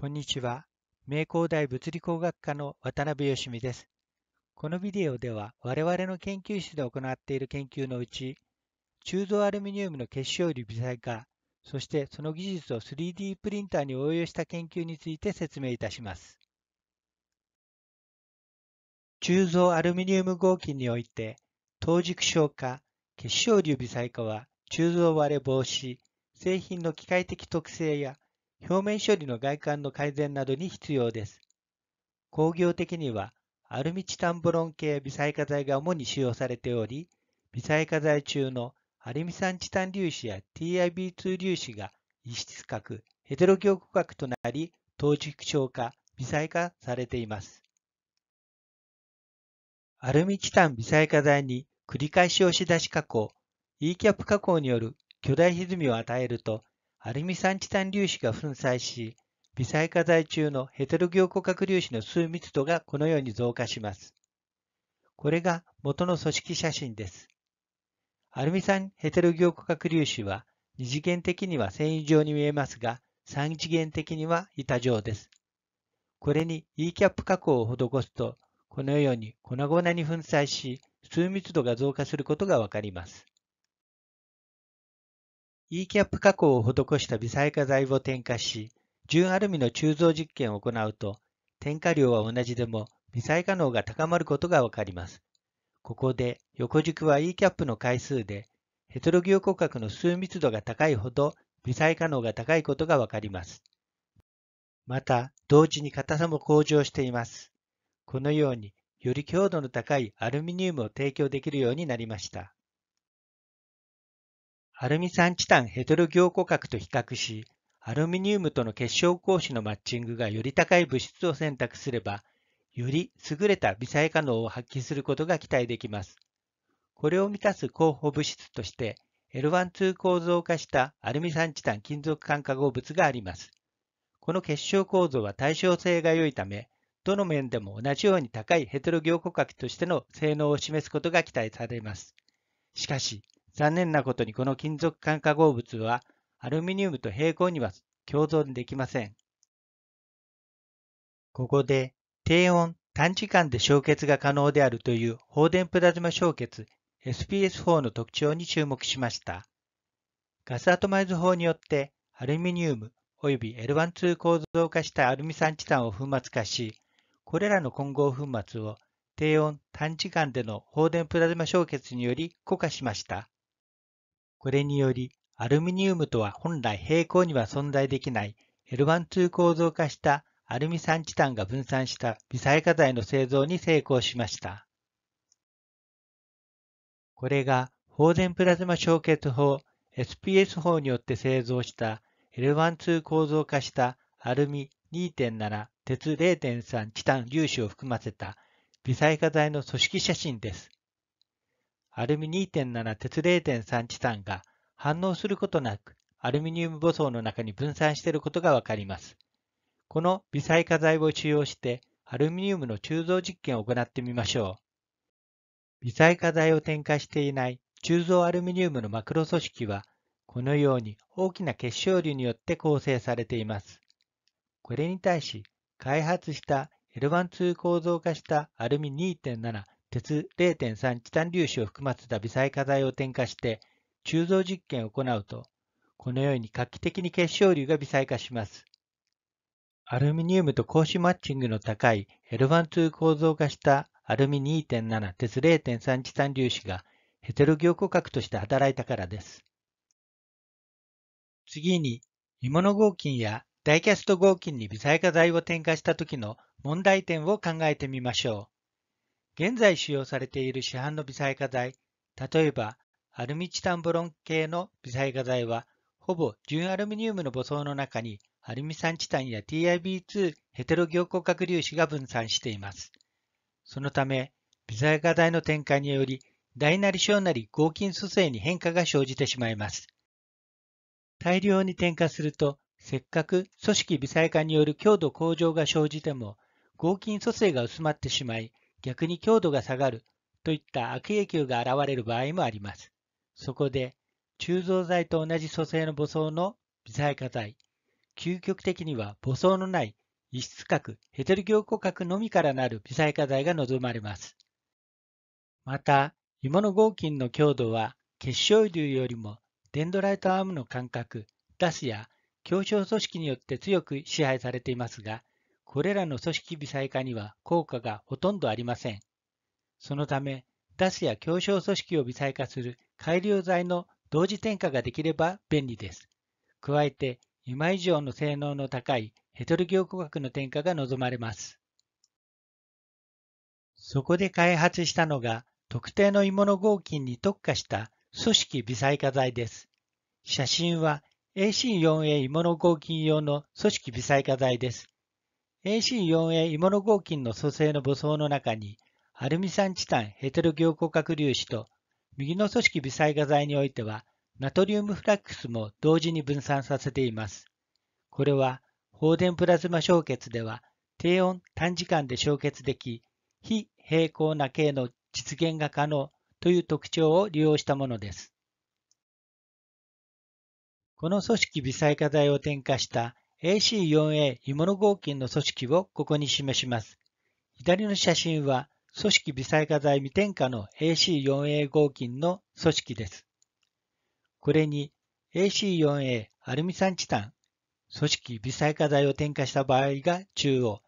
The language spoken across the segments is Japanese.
こんにちは。名工大物理工学科の渡辺しみです。このビデオでは我々の研究室で行っている研究のうち、鋳造アルミニウムの結晶粒微細化、そしてその技術を 3D プリンターに応用した研究について説明いたします。鋳造アルミニウム合金において、等軸消化、結晶粒微細化は鋳造割れ防止、製品の機械的特性や表面処理の外観の改善などに必要です。工業的にはアルミチタンボロン系微細化剤が主に使用されており、微細化剤中のアルミ酸チタン粒子や TIB2 粒子が異質核、ヘテロ凝固核となり、等縮症化、微細化されています。アルミチタン微細化剤に繰り返し押し出し加工、E キャップ加工による巨大歪みを与えると、アルミ酸チタン粒子が粉砕し、微細化剤中のヘテロ凝固核粒子の数密度がこのように増加します。これが元の組織写真です。アルミ酸ヘテロ凝固核粒子は2次元的には繊維状に見えますが、3次元的には板状です。これに E キャップ加工を施すと、このように粉々に粉砕し、数密度が増加することがわかります。ECAP 加工を施した微細化剤を添加し、純アルミの鋳造実験を行うと、添加量は同じでも微細化能が高まることがわかります。ここで横軸は ECAP の回数で、ヘトロギオ骨格の数密度が高いほど微細化能が高いことがわかります。また、同時に硬さも向上しています。このように、より強度の高いアルミニウムを提供できるようになりました。アルミ酸チタンヘトロ凝固核と比較し、アルミニウムとの結晶光子のマッチングがより高い物質を選択すれば、より優れた微細化能を発揮することが期待できます。これを満たす候補物質として、L12 構造化したアルミ酸チタン金属間化合物があります。この結晶構造は対称性が良いため、どの面でも同じように高いヘトロ凝固核としての性能を示すことが期待されます。しかし、残念なことにこの金属感化合物はアルミニウムと平行には共存できません。ここで低温短時間で焼結が可能であるという放電プラズマ焼結 SPS4 の特徴に注目しました。ガスアトマイズ法によってアルミニウムおよび L12 構造化したアルミ酸チタンを粉末化し、これらの混合粉末を低温短時間での放電プラズマ焼結により固化しました。これにより、アルミニウムとは本来平行には存在できない L12 構造化したアルミ酸チタンが分散した微細化剤の製造に成功しました。これが放電プラズマ焼結法 SPS 法によって製造した L12 構造化したアルミ2.7鉄0.3チタン粒子を含ませた微細化剤の組織写真です。アルミ2.7鉄0.3チ酸が反応することなくアルミニウム母層の中に分散していることがわかります。この微細化剤を使用してアルミニウムの鋳造実験を行ってみましょう。微細化剤を添加していない鋳造アルミニウムのマクロ組織はこのように大きな結晶粒によって構成されています。これに対し開発した L12 構造化したアルミ2.7鉄0.3チタン粒子を含ませた微細化剤を添加して鋳造実験を行うと、このように画期的に結晶流が微細化します。アルミニウムと格子マッチングの高い L12 構造化したアルミ2.7鉄0.3チタン粒子がヘテロ凝固核として働いたからです。次に、鋳物合金やダイキャスト合金に微細化剤を添加した時の問題点を考えてみましょう。現在使用されている市販の微細化剤、例えばアルミチタンボロン系の微細化剤は、ほぼ純アルミニウムの母層の中にアルミ酸チタンや TIB2 ヘテロ凝固核粒子が分散しています。そのため、微細化剤の展開により、大なり小なり合金組成に変化が生じてしまいます。大量に添加すると、せっかく組織微細化による強度向上が生じても、合金組成が薄まってしまい、逆に強度が下がるといった悪影響が現れる場合もあります。そこで、鋳造剤と同じ組成の母層の微細化剤、究極的には母層のない異質核、ヘテル凝固核のみからなる微細化剤が望まれます。また、芋の合金の強度は結晶流よりもデンドライトアームの間隔、ダスや強小組織によって強く支配されていますが、これらの組織微細化には効果がほとんどありません。そのため、ダスや狭小組織を微細化する改良剤の同時添加ができれば便利です。加えて、今以上の性能の高いヘトルギオ工学の添加が望まれます。そこで開発したのが、特定の芋の合金に特化した組織微細化剤です。写真は AC4A 芋の合金用の組織微細化剤です。AC4A イモノ合金の組成の母層の中に、アルミ酸チタンヘテロ凝固核粒子と、右の組織微細化剤においては、ナトリウムフラックスも同時に分散させています。これは、放電プラズマ焼結では、低温短時間で焼結でき、非平行な形の実現が可能という特徴を利用したものです。この組織微細化剤を添加した AC4A イモノ合金の組織をここに示します。左の写真は組織微細化剤未添加の AC4A 合金の組織です。これに AC4A アルミ酸チタン組織微細化剤を添加した場合が中央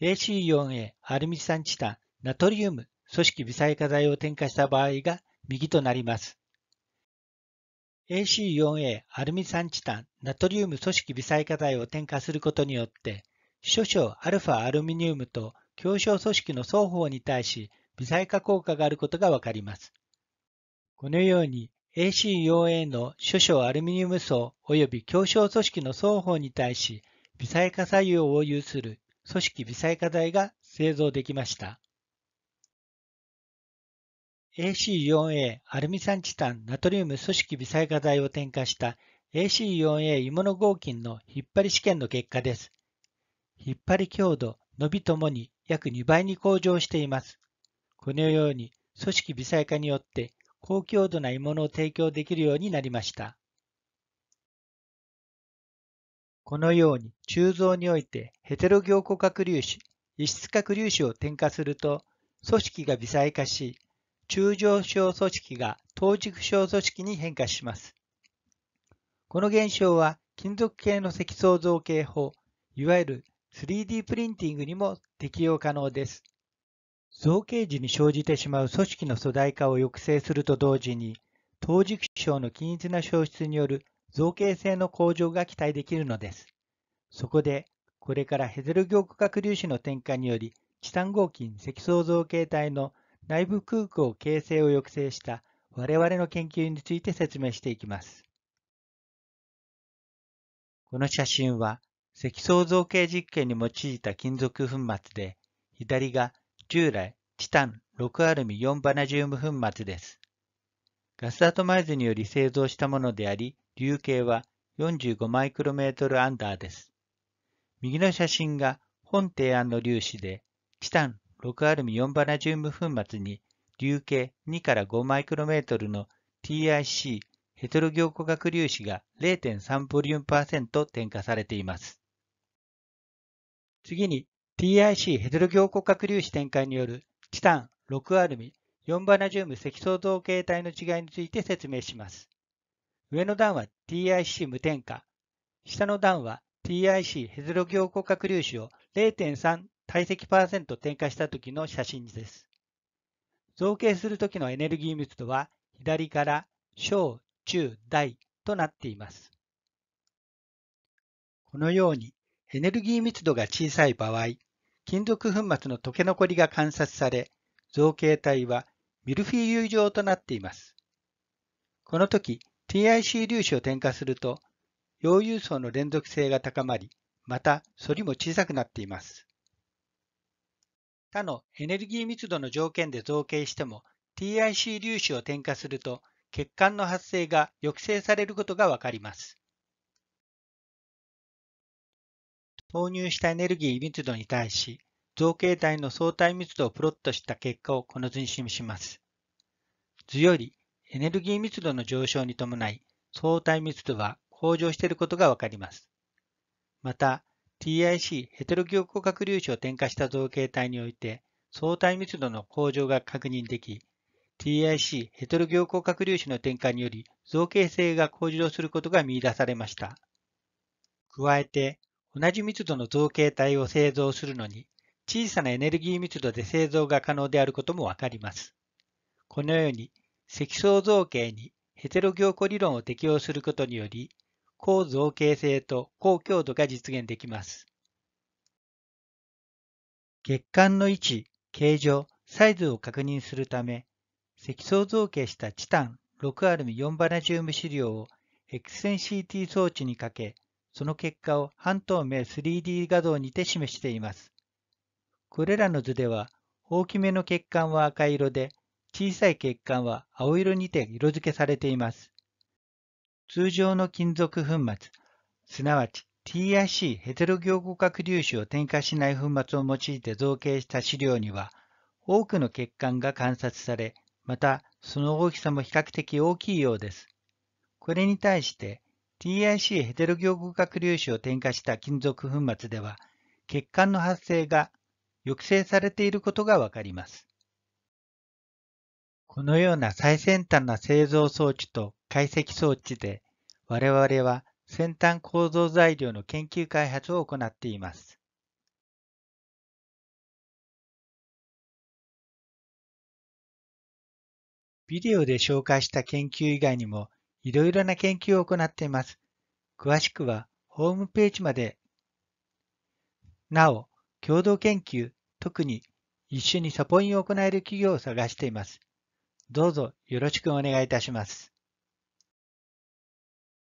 AC4A アルミ酸チタンナトリウム組織微細化剤を添加した場合が右となります。AC4A アルミ酸チタンナトリウム組織微細化剤を添加することによって、諸々アルファアルミニウムと狭小組織の双方に対し微細化効果があることがわかります。このように AC4A の諸々アルミニウム層及び狭小組織の双方に対し微細化作用を有する組織微細化剤が製造できました。AC4A アルミ酸チタンナトリウム組織微細化剤を添加した AC4A イモノ合金の引っ張り試験の結果です。引っ張り強度、伸びともに約2倍に向上しています。このように組織微細化によって高強度な鋳物を提供できるようになりました。このように鋳造においてヘテロ凝固核粒子、異質核粒子を添加すると組織が微細化し中上小組織が等軸小組織に変化します。この現象は金属系の積層造形法、いわゆる 3D プリンティングにも適用可能です。造形時に生じてしまう組織の粗大化を抑制すると同時に、等軸症の均一な消失による造形性の向上が期待できるのです。そこで、これからヘゼル凝固核粒子の転換により、チタン合金積層造形体の内部空港形成を抑制した我々の研究について説明していきます。この写真は積層造形実験に用いた金属粉末で、左が従来チタン6アルミ4バナジウム粉末です。ガスアトマイズにより製造したものであり、流形は45マイクロメートルアンダーです。右の写真が本提案の粒子で、チタン6アルミ4バナジウム粉末に流径2から5マイクロメートルの TIC ヘテロ凝固核粒子が0.3ボリュームパーセント添加されています。次に TIC ヘテロ凝固核粒子展開によるチタン6アルミ4バナジウム積層造形体の違いについて説明します。上の段は TIC 無添加、下の段は TIC ヘテロ凝固核粒子を0.3解析パーセント点火した時の写真です。造形する時のエネルギー密度は左から小、中、大となっています。このようにエネルギー密度が小さい場合、金属粉末の溶け残りが観察され、造形体はミルフィーユ状となっています。この時、TIC 粒子を添加すると、溶融層の連続性が高まり、また、反りも小さくなっています。他のエネルギー密度の条件で造形しても TIC 粒子を添加すると血管の発生が抑制されることがわかります。投入したエネルギー密度に対し造形体の相対密度をプロットした結果をこの図に示します。図よりエネルギー密度の上昇に伴い相対密度は向上していることがわかります。また、TIC ヘテロ凝固核粒子を添加した造形体において相対密度の向上が確認でき TIC ヘテロ凝固核粒子の添加により造形性が向上することが見出されました加えて同じ密度の造形体を製造するのに小さなエネルギー密度で製造が可能であることもわかりますこのように積層造形にヘテロ凝固理論を適用することにより高造形性と高強度が実現できます。血管の位置、形状、サイズを確認するため、積層造形したチタン6アルミ4バナジウム資料を X 線 CT 装置にかけ、その結果を半透明 3D 画像にて示しています。これらの図では、大きめの血管は赤色で、小さい血管は青色にて色付けされています。通常の金属粉末、すなわち TIC ヘテロ凝固核粒子を添加しない粉末を用いて造形した資料には、多くの血管が観察され、またその大きさも比較的大きいようです。これに対して TIC ヘテロ凝固核粒子を添加した金属粉末では、血管の発生が抑制されていることがわかります。このような最先端な製造装置と解析装置で我々は先端構造材料の研究開発を行っています。ビデオで紹介した研究以外にもいろいろな研究を行っています。詳しくはホームページまで。なお、共同研究、特に一緒にサポインを行える企業を探しています。どうぞよろしくお願いいたします。